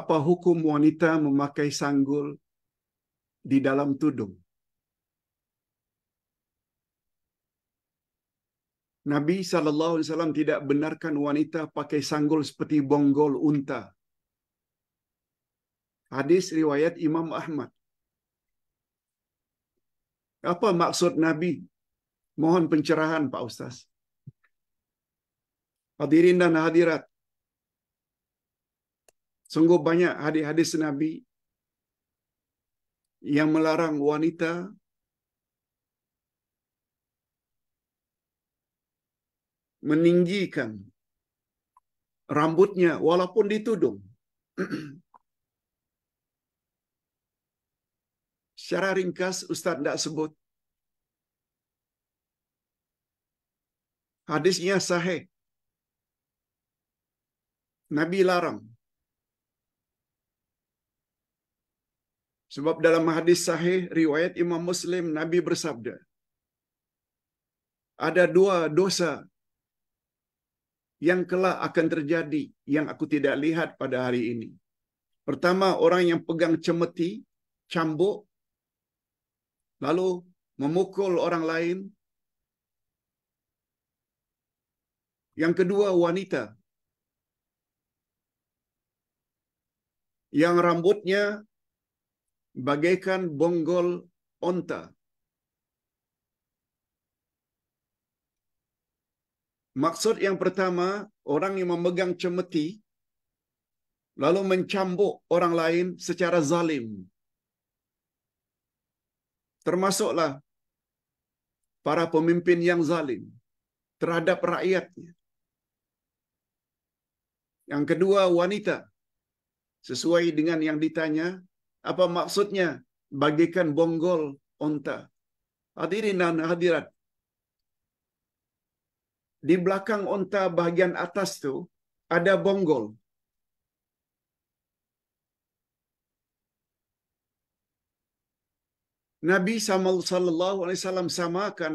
apa hukum wanita memakai sanggul di dalam tudung? Nabi saw tidak benarkan wanita pakai sanggul seperti bonggol unta. Hadis riwayat Imam Ahmad. Apa maksud Nabi? Mohon pencerahan Pak Ustaz. Hadirin dan hadirat, Sungguh banyak hadis-hadis Nabi yang melarang wanita meninggikan rambutnya walaupun ditudung. Secara ringkas Ustaz tidak sebut. Hadisnya sahih. Nabi larang. Sebab dalam hadis sahih riwayat Imam Muslim Nabi bersabda, ada dua dosa yang kelak akan terjadi yang aku tidak lihat pada hari ini. Pertama, orang yang pegang cemeti, cambuk, lalu memukul orang lain. Yang kedua, wanita yang rambutnya bagaikan bonggol onta. Maksud yang pertama, orang yang memegang cemeti lalu mencambuk orang lain secara zalim. Termasuklah para pemimpin yang zalim terhadap rakyatnya. Yang kedua, wanita. Sesuai dengan yang ditanya, apa maksudnya? Bagikan bonggol onta. Hadirin dan hadirat. Di belakang onta bagian atas tu ada bonggol. Nabi sallallahu alaihi wasallam samakan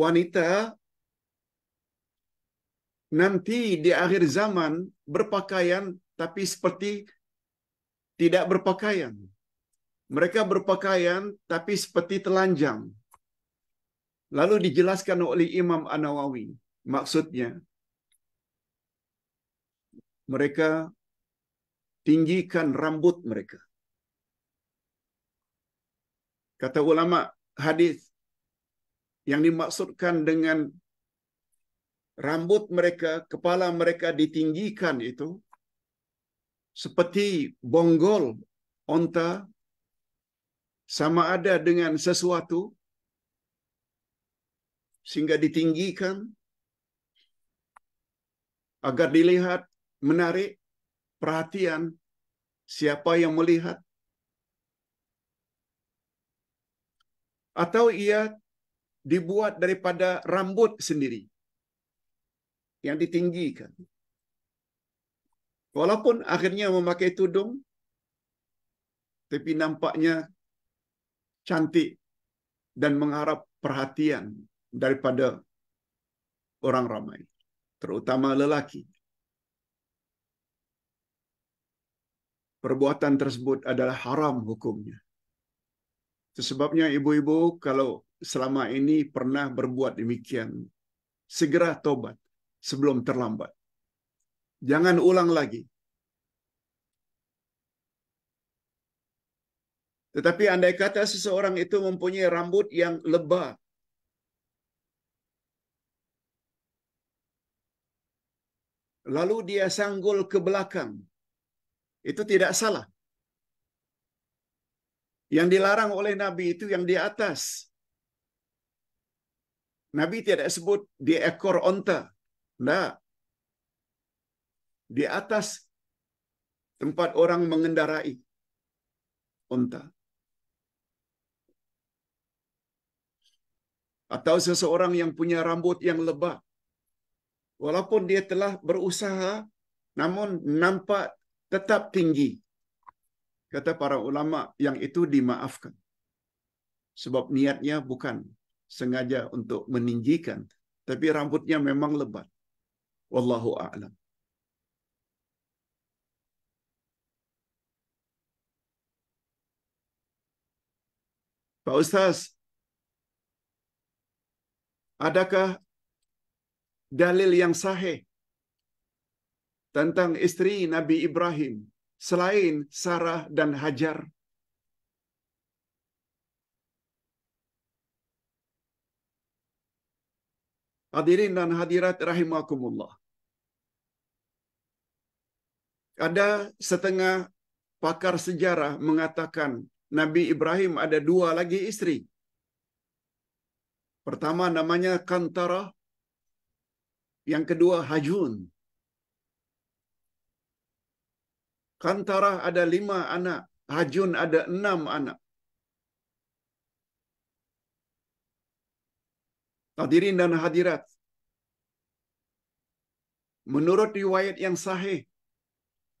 wanita nanti di akhir zaman berpakaian tapi seperti tidak berpakaian. Mereka berpakaian tapi seperti telanjang. Lalu dijelaskan oleh Imam An-Nawawi, maksudnya mereka tinggikan rambut mereka. Kata ulama hadis yang dimaksudkan dengan rambut mereka, kepala mereka ditinggikan itu seperti bonggol onta sama ada dengan sesuatu sehingga ditinggikan agar dilihat menarik perhatian siapa yang melihat atau ia dibuat daripada rambut sendiri yang ditinggikan Walaupun akhirnya memakai tudung, tapi nampaknya cantik dan mengharap perhatian daripada orang ramai, terutama lelaki. Perbuatan tersebut adalah haram hukumnya. Sebabnya ibu-ibu kalau selama ini pernah berbuat demikian, segera tobat sebelum terlambat. Jangan ulang lagi. Tetapi andai kata seseorang itu mempunyai rambut yang lebat, lalu dia sanggul ke belakang, itu tidak salah. Yang dilarang oleh Nabi itu yang di atas. Nabi tidak sebut di ekor onta. Tidak di atas tempat orang mengendarai unta. Atau seseorang yang punya rambut yang lebat. Walaupun dia telah berusaha, namun nampak tetap tinggi. Kata para ulama yang itu dimaafkan. Sebab niatnya bukan sengaja untuk meninggikan, tapi rambutnya memang lebat. Wallahu a'lam. Pak Ustaz, adakah dalil yang sahih tentang istri Nabi Ibrahim selain Sarah dan Hajar? Hadirin dan hadirat rahimakumullah. Ada setengah pakar sejarah mengatakan Nabi Ibrahim ada dua lagi istri. Pertama namanya Kantara, yang kedua Hajun. Kantara ada lima anak, Hajun ada enam anak. Hadirin dan hadirat, menurut riwayat yang sahih,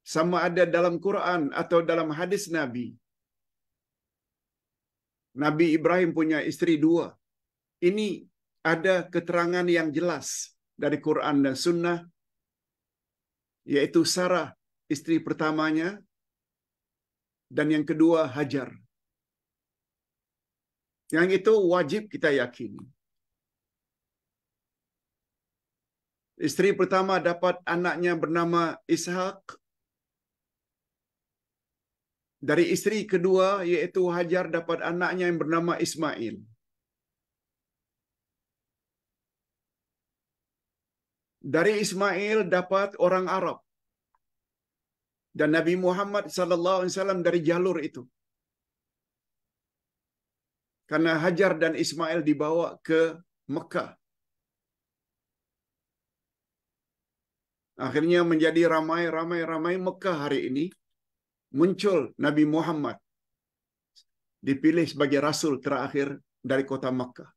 sama ada dalam Quran atau dalam hadis Nabi, Nabi Ibrahim punya istri dua. Ini ada keterangan yang jelas dari Quran dan Sunnah, yaitu Sarah, istri pertamanya, dan yang kedua Hajar. Yang itu wajib kita yakini. Istri pertama dapat anaknya bernama Ishak, Dari isteri kedua iaitu Hajar dapat anaknya yang bernama Ismail. Dari Ismail dapat orang Arab. Dan Nabi Muhammad sallallahu alaihi wasallam dari jalur itu. Karena Hajar dan Ismail dibawa ke Mekah. Akhirnya menjadi ramai-ramai-ramai Mekah hari ini muncul Nabi Muhammad dipilih sebagai rasul terakhir dari kota Makkah.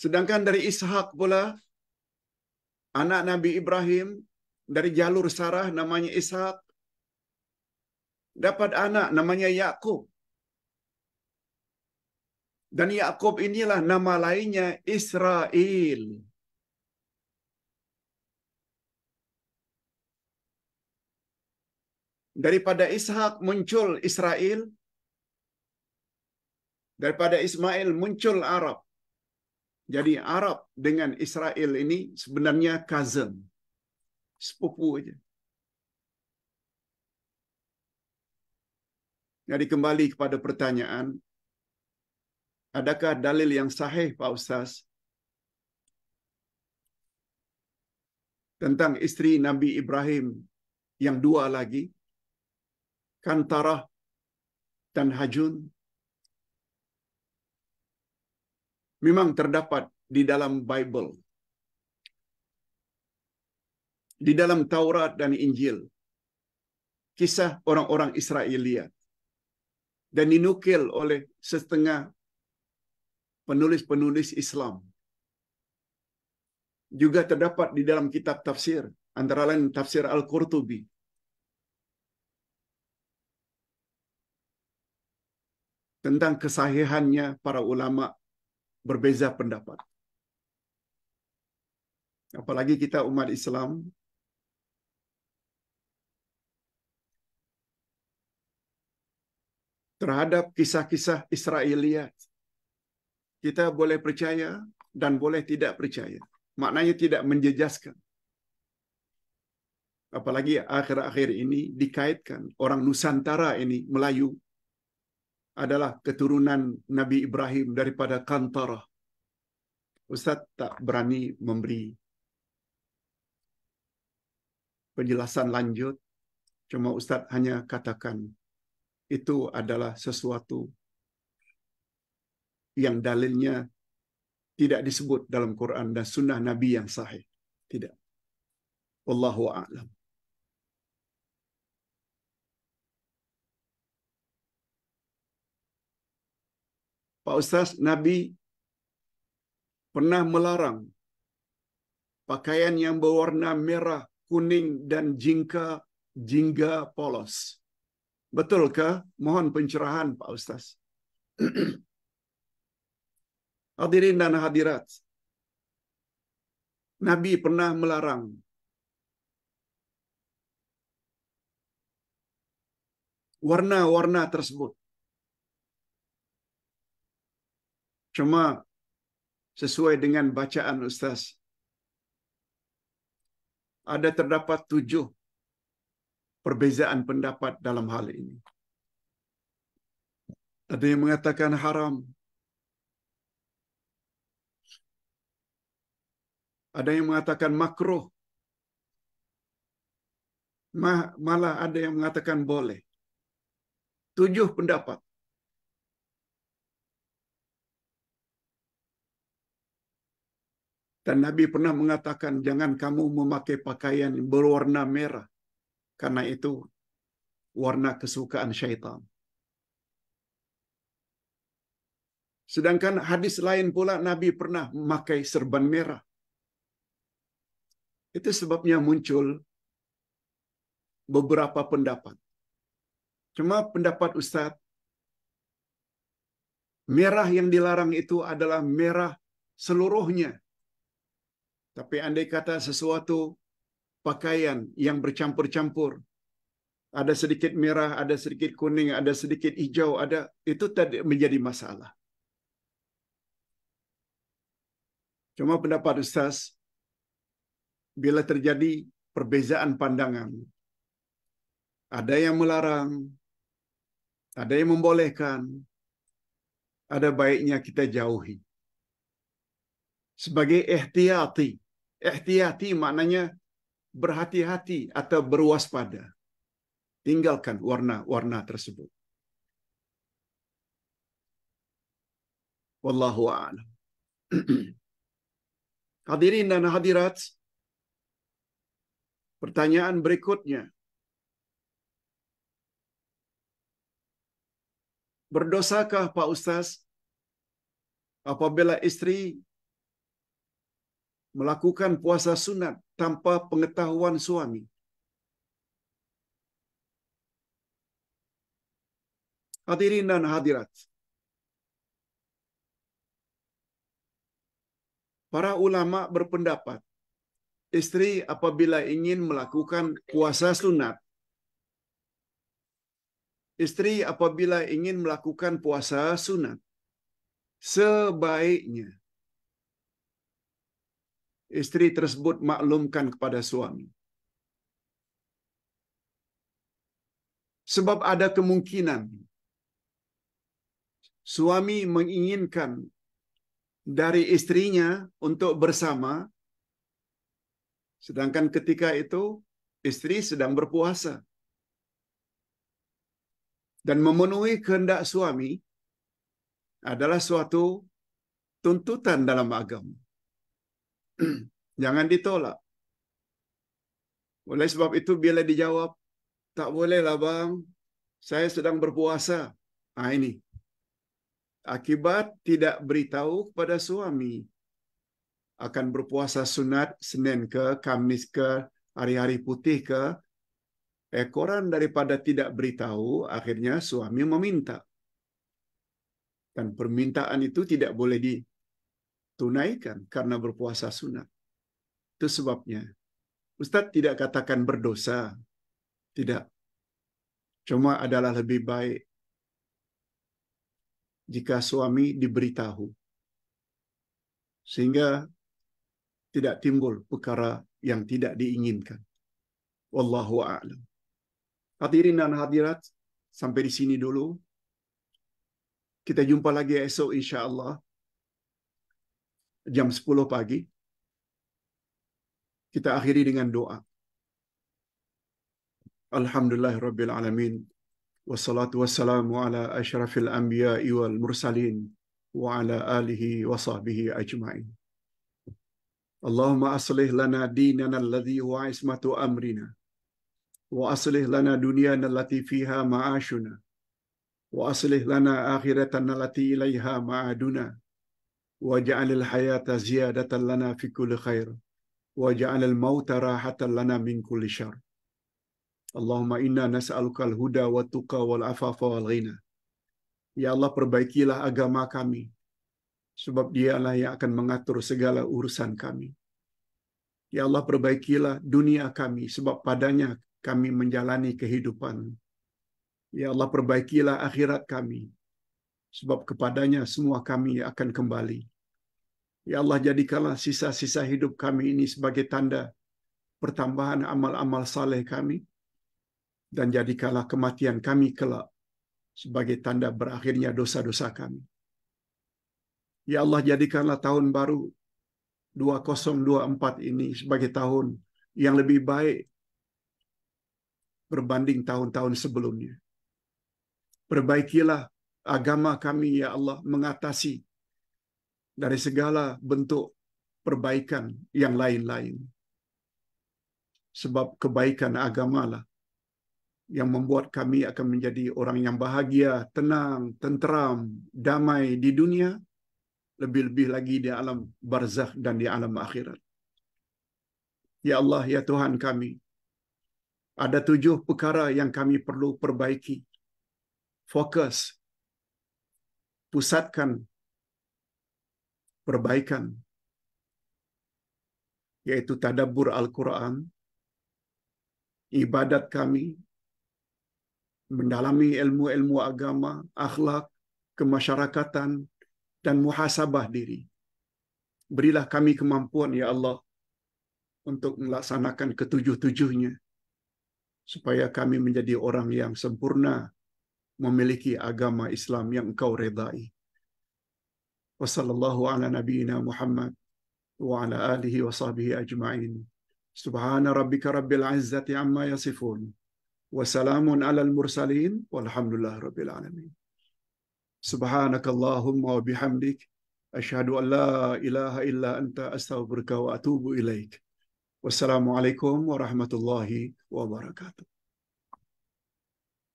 Sedangkan dari Ishak pula anak Nabi Ibrahim dari jalur Sarah namanya Ishak dapat anak namanya Yakub. Dan Yakub inilah nama lainnya Israel. Daripada Ishak muncul Israel. Daripada Ismail muncul Arab. Jadi Arab dengan Israel ini sebenarnya cousin. Sepupu aja. Jadi kembali kepada pertanyaan, adakah dalil yang sahih Pak Ustaz tentang istri Nabi Ibrahim yang dua lagi Kantara dan Hajun. Memang terdapat di dalam Bible, di dalam Taurat dan Injil, kisah orang-orang Israelia dan dinukil oleh setengah penulis-penulis Islam. Juga terdapat di dalam kitab tafsir, antara lain tafsir Al-Qurtubi, tentang kesahihannya para ulama berbeza pendapat. Apalagi kita umat Islam terhadap kisah-kisah Israeliat. Kita boleh percaya dan boleh tidak percaya. Maknanya tidak menjejaskan. Apalagi akhir-akhir ini dikaitkan orang Nusantara ini Melayu adalah keturunan Nabi Ibrahim daripada Kantara. Ustaz tak berani memberi penjelasan lanjut, cuma Ustaz hanya katakan itu adalah sesuatu yang dalilnya tidak disebut dalam Quran dan sunnah Nabi yang sahih. Tidak. Wallahu a'lam. Pak Ustaz, Nabi pernah melarang pakaian yang berwarna merah, kuning, dan jingka, jingga polos. Betulkah? Mohon pencerahan Pak Ustaz. Hadirin dan hadirat, Nabi pernah melarang warna-warna tersebut. Cuma sesuai dengan bacaan Ustaz. Ada terdapat tujuh perbezaan pendapat dalam hal ini. Ada yang mengatakan haram. Ada yang mengatakan makruh. Malah ada yang mengatakan boleh. Tujuh pendapat. Dan Nabi pernah mengatakan, jangan kamu memakai pakaian berwarna merah. Karena itu warna kesukaan syaitan. Sedangkan hadis lain pula Nabi pernah memakai serban merah. Itu sebabnya muncul beberapa pendapat. Cuma pendapat Ustaz, merah yang dilarang itu adalah merah seluruhnya. Tapi andai kata sesuatu pakaian yang bercampur-campur, ada sedikit merah, ada sedikit kuning, ada sedikit hijau, ada itu tadi menjadi masalah. Cuma pendapat Ustaz, bila terjadi perbezaan pandangan, ada yang melarang, ada yang membolehkan, ada baiknya kita jauhi. Sebagai ihtiyati, Eh, Ihtiyati maknanya berhati-hati atau berwaspada. Tinggalkan warna-warna tersebut. Wallahu a'lam. Hadirin dan hadirat, pertanyaan berikutnya. Berdosakah Pak Ustaz apabila istri melakukan puasa sunat tanpa pengetahuan suami. Hadirin dan hadirat. Para ulama berpendapat, istri apabila ingin melakukan puasa sunat, istri apabila ingin melakukan puasa sunat, sebaiknya istri tersebut maklumkan kepada suami. Sebab ada kemungkinan suami menginginkan dari istrinya untuk bersama, sedangkan ketika itu istri sedang berpuasa. Dan memenuhi kehendak suami adalah suatu tuntutan dalam agama. Jangan ditolak. Oleh sebab itu bila dijawab, tak bolehlah bang, saya sedang berpuasa. Nah ini. Akibat tidak beritahu kepada suami akan berpuasa sunat Senin ke, Kamis ke, hari-hari putih ke, ekoran daripada tidak beritahu, akhirnya suami meminta. Dan permintaan itu tidak boleh di, tunaikan karena berpuasa sunat. Itu sebabnya. Ustadz tidak katakan berdosa. Tidak. Cuma adalah lebih baik jika suami diberitahu. Sehingga tidak timbul perkara yang tidak diinginkan. Wallahu a'lam. Hadirin dan hadirat, sampai di sini dulu. Kita jumpa lagi esok insya Allah jam 10 pagi. Kita akhiri dengan doa. Alhamdulillah Rabbil Alamin. Wassalatu wassalamu ala ashrafil anbiya wal mursalin. Wa ala alihi wa sahbihi ajma'in. Allahumma aslih lana dinana alladhi huwa ismatu amrina. Wa aslih lana dunyana allati fiha ma'ashuna. Wa aslih lana آخرتنا allati ilaiha ma'aduna. وجعل الحياة زيادة لنا في كل خير وجعل الموت راحة لنا من كل شر اللهم إنا نسألك الهدى والتقى والعفاف والغنى Ya Allah perbaikilah agama kami sebab dialah yang akan mengatur segala urusan kami. Ya Allah perbaikilah dunia kami sebab padanya kami menjalani kehidupan. Ya Allah perbaikilah akhirat kami sebab kepadanya semua kami akan kembali. Ya Allah, jadikanlah sisa-sisa hidup kami ini sebagai tanda pertambahan amal-amal saleh kami, dan jadikanlah kematian kami kelak sebagai tanda berakhirnya dosa-dosa kami. Ya Allah, jadikanlah tahun baru 2024 ini sebagai tahun yang lebih baik berbanding tahun-tahun sebelumnya. Perbaikilah agama kami ya Allah mengatasi dari segala bentuk perbaikan yang lain-lain. Sebab kebaikan agamalah yang membuat kami akan menjadi orang yang bahagia, tenang, tenteram, damai di dunia, lebih-lebih lagi di alam barzakh dan di alam akhirat. Ya Allah, ya Tuhan kami, ada tujuh perkara yang kami perlu perbaiki. Fokus pusatkan perbaikan yaitu tadabur Al-Qur'an, ibadat kami, mendalami ilmu-ilmu agama, akhlak, kemasyarakatan dan muhasabah diri. Berilah kami kemampuan ya Allah untuk melaksanakan ketujuh-tujuhnya supaya kami menjadi orang yang sempurna memiliki agama Islam yang engkau redai. Wassallallahu ala nabiyyina Muhammad wa ala alihi wa sahbihi ajma'in. Subhana rabbika rabbil izzati amma yasifun. Wassalamun ala al-mursalin walhamdulillah rabbil alamin. Subhanakallahumma wa bihamdik. Ashadu an la ilaha illa anta astaghfirka wa atubu ilaik. Wassalamualaikum warahmatullahi wabarakatuh.